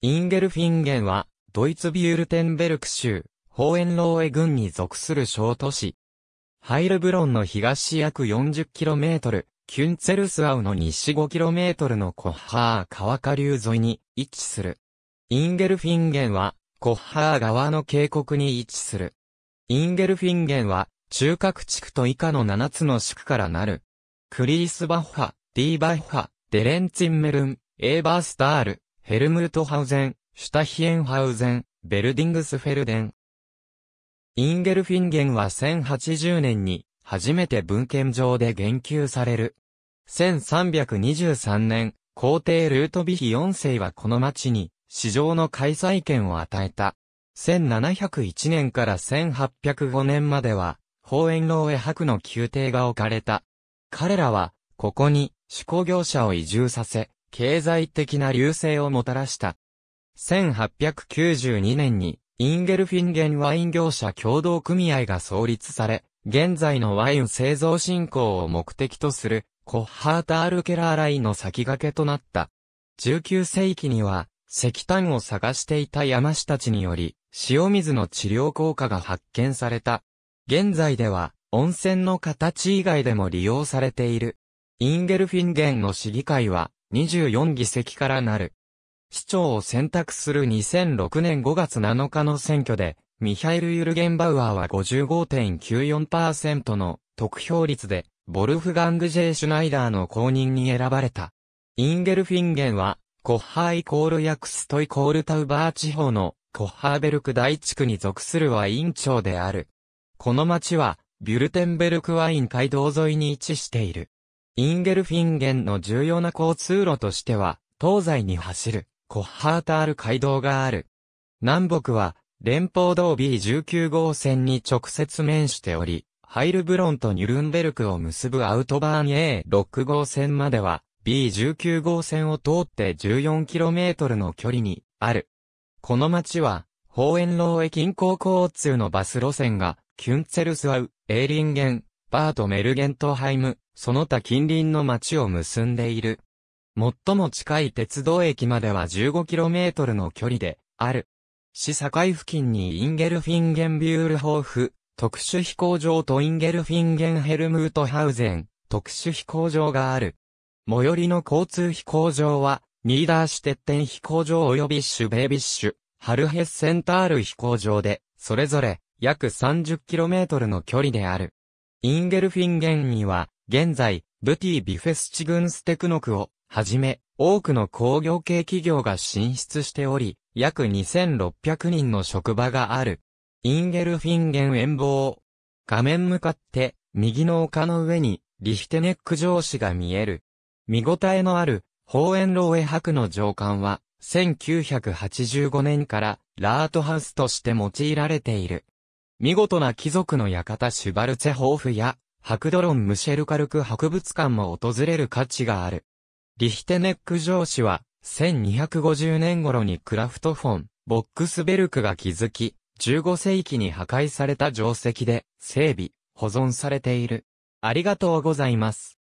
インゲルフィンゲンは、ドイツビュールテンベルク州、ホーエンローエ郡に属する小都市。ハイルブロンの東約 40km、キュンツェルスアウの西 5km のコッハー川下流沿いに位置する。インゲルフィンゲンは、コッハー川の渓谷に位置する。インゲルフィンゲンは、中核地区と以下の7つの地区からなる。クリースバッハ、ディーバッハ、デレンツィンメルン、エーバースタール、ヘルムルトハウゼン、シュタヒエンハウゼン、ベルディングスフェルデン。インゲルフィンゲンは1080年に初めて文献上で言及される。1323年、皇帝ルートビヒ4世はこの町に市場の開催権を与えた。1701年から1805年までは、法円楼へ白の宮廷が置かれた。彼らは、ここに、手工業者を移住させ、経済的な流星をもたらした。1892年に、インゲルフィンゲンワイン業者協同組合が創立され、現在のワイン製造振興を目的とする、コッハータールケラーラインの先駆けとなった。19世紀には、石炭を探していた山師たちにより、塩水の治療効果が発見された。現在では、温泉の形以外でも利用されている。インゲルフィンゲンの市議会は、24議席からなる。市長を選択する2006年5月7日の選挙で、ミハイル・ユルゲンバウアーは55.94%の得票率で、ボルフガング・ジェイ・シュナイダーの公認に選ばれた。インゲルフィンゲンは、コッハーイコールヤクストイコールタウバー地方のコッハーベルク大地区に属するワイン町である。この町は、ビュルテンベルクワイン街道沿いに位置している。インゲルフィンゲンの重要な交通路としては、東西に走る、コッハータール街道がある。南北は、連邦道 B19 号線に直接面しており、ハイルブロンとニュルンベルクを結ぶアウトバーン A6 号線までは、B19 号線を通って 14km の距離にある。この町は、ホーエンロー駅近郊交通のバス路線が、キュンツェルスワウ、エーリンゲン、バートメルゲントハイム、その他近隣の町を結んでいる。最も近い鉄道駅までは 15km の距離で、ある。市境付近にインゲルフィンゲンビュールホーフ、特殊飛行場とインゲルフィンゲンヘルムートハウゼン、特殊飛行場がある。最寄りの交通飛行場は、ニーダーシュテッテン飛行場及びシュベービッシュ、ハルヘッセンタール飛行場で、それぞれ、約 30km の距離である。インゲルフィンゲンには、現在、ブティ・ビフェスチグンステクノクを、はじめ、多くの工業系企業が進出しており、約2600人の職場がある。インゲルフィンゲン遠望。画面向かって、右の丘の上に、リヒテネック城市が見える。見応えのある、ホーエンローエ博の上官は、1985年から、ラートハウスとして用いられている。見事な貴族の館シュバルツェホーフや、ハクドロン・ムシェル・カルク博物館も訪れる価値がある。リヒテネック上司は、1250年頃にクラフトフォン、ボックスベルクが築き、15世紀に破壊された城跡で、整備、保存されている。ありがとうございます。